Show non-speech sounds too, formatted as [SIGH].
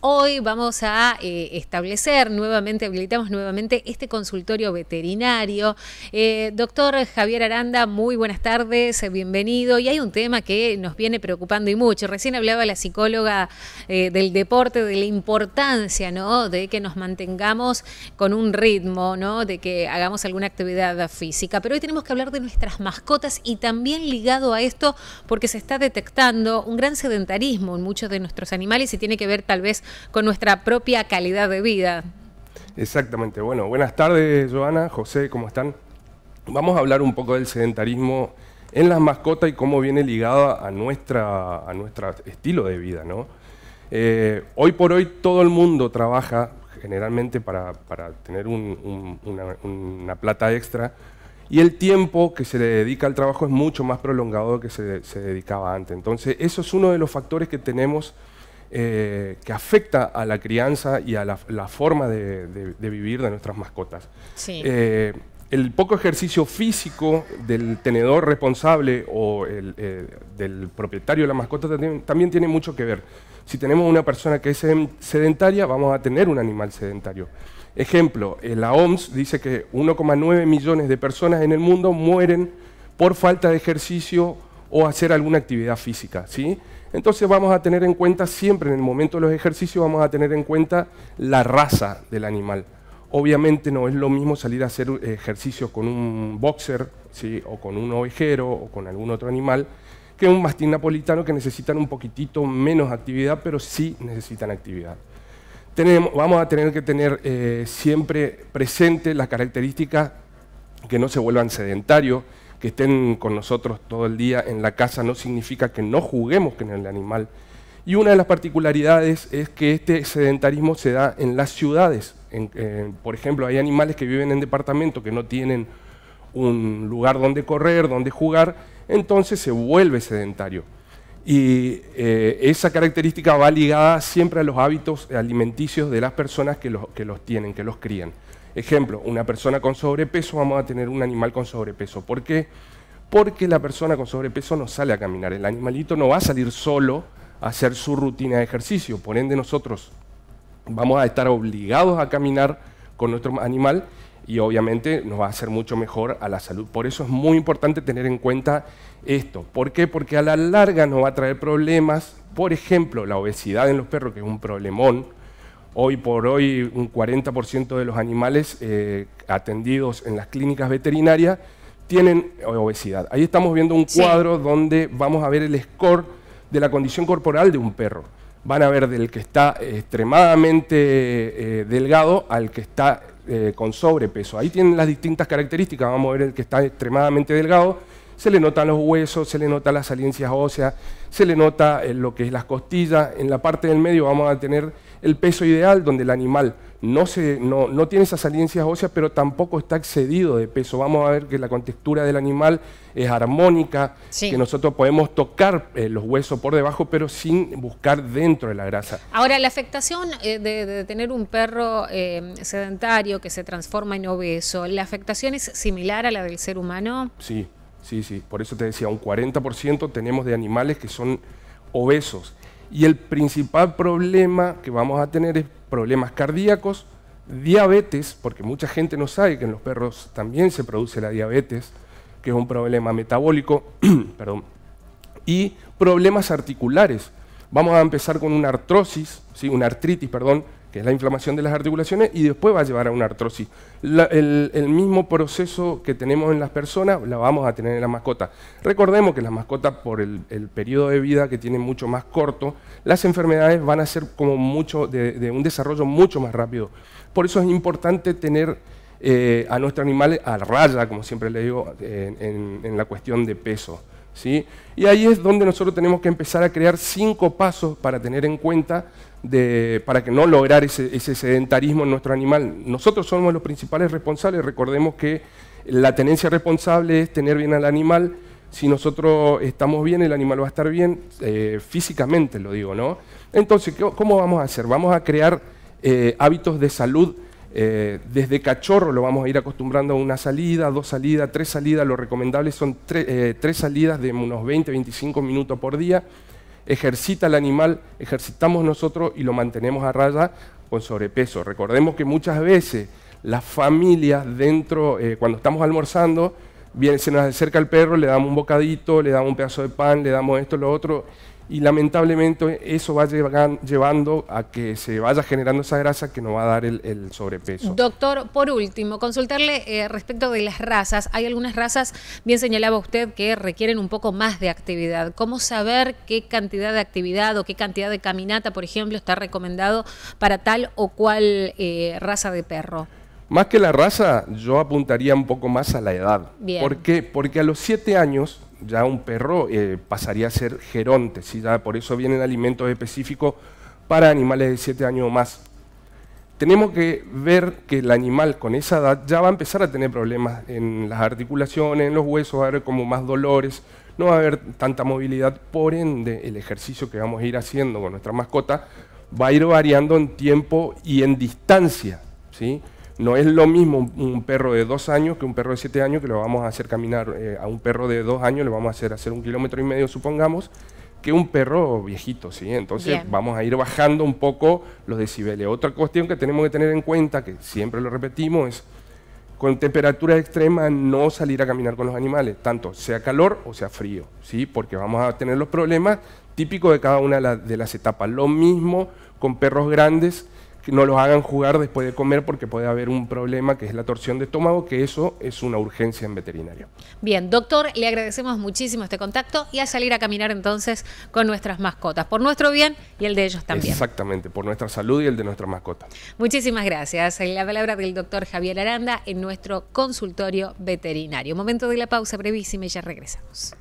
Hoy vamos a eh, establecer nuevamente, habilitamos nuevamente este consultorio veterinario. Eh, doctor Javier Aranda, muy buenas tardes, bienvenido. Y hay un tema que nos viene preocupando y mucho. Recién hablaba la psicóloga eh, del deporte, de la importancia ¿no? de que nos mantengamos con un ritmo, ¿no? de que hagamos alguna actividad física. Pero hoy tenemos que hablar de nuestras mascotas y también ligado a esto, porque se está detectando un gran sedentarismo en muchos de nuestros animales y tiene que ver tal vez con nuestra propia calidad de vida. Exactamente. Bueno, buenas tardes, Joana, José, ¿cómo están? Vamos a hablar un poco del sedentarismo en las mascotas y cómo viene ligada a, nuestra, a nuestro estilo de vida, ¿no? Eh, hoy por hoy todo el mundo trabaja generalmente para, tener una, plata extra y el tiempo que se le dedica al trabajo es mucho más prolongado que se, se dedicaba antes. Entonces, eso es uno de los factores que tenemos eh, que afecta a la crianza y a la, forma de, vivir de nuestras mascotas. Eh, el poco ejercicio físico del tenedor responsable o eh, del propietario de la mascota también, también, tiene mucho que ver. Si tenemos una persona que es sedentaria, vamos a tener un animal sedentario. Ejemplo, la OMS dice que 1,9 millones de personas en el mundo mueren por falta de ejercicio o hacer alguna actividad física, ¿sí? Entonces vamos a tener en cuenta siempre en el momento de los ejercicios vamos a tener en cuenta la raza del animal. Obviamente no es lo mismo salir a hacer ejercicios con un boxer, ¿sí? o con un ovejero o con algún otro animal que un mastín napolitano que necesitan un poquitito menos actividad, pero sí necesitan actividad. Tenemos, vamos a tener que tener eh, siempre presente las características que no se vuelvan sedentarios, que estén con nosotros todo el día en la casa no significa que no juguemos con el animal. Y una de las particularidades es que este sedentarismo se da en las ciudades. Eh, por ejemplo, hay animales que viven en departamentos que no tienen un lugar donde correr, donde jugar, entonces se vuelve sedentario. Y eh, esa característica va ligada siempre a los hábitos alimenticios de las personas que los, que los tienen, que los crían. Ejemplo, una persona con sobrepeso, vamos a tener un animal con sobrepeso. ¿Por qué? Porque la persona con sobrepeso no sale a caminar. El animalito no va a salir solo a hacer su rutina de ejercicio. Por ende, nosotros vamos a estar obligados a caminar con nuestro animal y obviamente nos va a hacer mucho mejor a la salud. Por eso es muy importante tener en cuenta esto. ¿Por qué? Porque a la larga nos va a traer problemas, por ejemplo, la obesidad en los perros, que es un problemón, Hoy por hoy un 40% de los animales eh, atendidos en las clínicas veterinarias tienen obesidad. Ahí estamos viendo un cuadro donde vamos a ver el score de la condición corporal de un perro. Van a ver del que está extremadamente eh, delgado al que está eh, con sobrepeso. Ahí tienen las distintas características. Vamos a ver el que está extremadamente delgado. Se le notan los huesos, se le notan las saliencias óseas, se le nota lo que es las costillas. En la parte del medio vamos a tener el peso ideal, donde el animal no, tiene esas saliencias óseas, pero tampoco está excedido de peso. Vamos a ver que la contextura del animal es armónica, que nosotros podemos tocar eh, los huesos por debajo, pero sin buscar dentro de la grasa. Ahora, la afectación eh, de, tener un perro eh, sedentario que se transforma en obeso, ¿la afectación es similar a la del ser humano? Sí, sí, sí. Por eso te decía, un 40% tenemos de animales que son obesos. Y el principal problema que vamos a tener es problemas cardíacos, diabetes, porque mucha gente no sabe que en los perros también se produce la diabetes, que es un problema metabólico, [CLEARS THROAT] perdón, y problemas articulares. Vamos a empezar con una artrosis, ¿sí? una artritis, perdón, que es la inflamación de las articulaciones, y después va a llevar a una artrosis. el, mismo proceso que tenemos en las personas la vamos a tener en la mascota. Recordemos que las mascotas, por el, periodo de vida que tiene mucho más corto, las enfermedades van a ser como mucho de, un desarrollo mucho más rápido. Por eso es importante tener eh, a nuestro animal a raya, como siempre le digo, en la cuestión de peso. Y ahí es donde nosotros tenemos que empezar a crear cinco pasos para tener en cuenta, para que no lograr ese, sedentarismo en nuestro animal. Nosotros somos los principales responsables, recordemos que la tenencia responsable es tener bien al animal, si nosotros estamos bien, el animal va a estar bien, eh, físicamente lo digo, ¿no? Entonces, ¿cómo vamos a hacer? Vamos a crear eh, hábitos de salud eh, desde cachorro lo vamos a ir acostumbrando a una salida, dos salidas, tres salidas. Lo recomendable son eh, tres salidas de unos 20-25 minutos por día. Ejercita el animal, ejercitamos nosotros y lo mantenemos a raya con sobrepeso. Recordemos que muchas veces las familias dentro, eh, cuando estamos almorzando, viene, se nos acerca el perro, le damos un bocadito, le damos un pedazo de pan, le damos esto, lo otro, y lamentablemente eso va llevando a que se vaya generando esa grasa que nos va a dar el, sobrepeso. Doctor, por último, consultarle eh, respecto de las razas. Hay algunas razas, bien señalaba usted, que requieren un poco más de actividad. ¿Cómo saber qué cantidad de actividad o qué cantidad de caminata, por ejemplo, está recomendado para tal o cual eh, raza de perro? Más que la raza, yo apuntaría un poco más a la edad. ¿Por qué? Porque a los siete años ya un perro eh, pasaría a ser geronte, por eso vienen alimentos específicos para animales de 7 años o más. Tenemos que ver que el animal con esa edad ya va a empezar a tener problemas en las articulaciones, en los huesos, va a haber como más dolores, no va a haber tanta movilidad, por ende el ejercicio que vamos a ir haciendo con nuestra mascota va a ir variando en tiempo y en distancia, ¿sí? No es lo mismo un, perro de dos años que un perro de siete años que lo vamos a hacer caminar. Eh, a un perro de dos años le vamos a hacer hacer un kilómetro y medio, supongamos, que un perro viejito, ¿sí? Entonces vamos a ir bajando un poco los decibeles. Otra cuestión que tenemos que tener en cuenta, que siempre lo repetimos, es con temperatura extremas no salir a caminar con los animales, tanto sea calor o sea frío, ¿sí? Porque vamos a tener los problemas típicos de cada una de las etapas. Lo mismo con perros grandes no los hagan jugar después de comer porque puede haber un problema que es la torsión de estómago, que eso es una urgencia en veterinario. Bien, doctor, le agradecemos muchísimo este contacto y a salir a caminar entonces con nuestras mascotas, por nuestro bien y el de ellos también. Exactamente, por nuestra salud y el de nuestras mascotas. Muchísimas gracias. La palabra del doctor Javier Aranda en nuestro consultorio veterinario. Momento de la pausa brevísima y ya regresamos.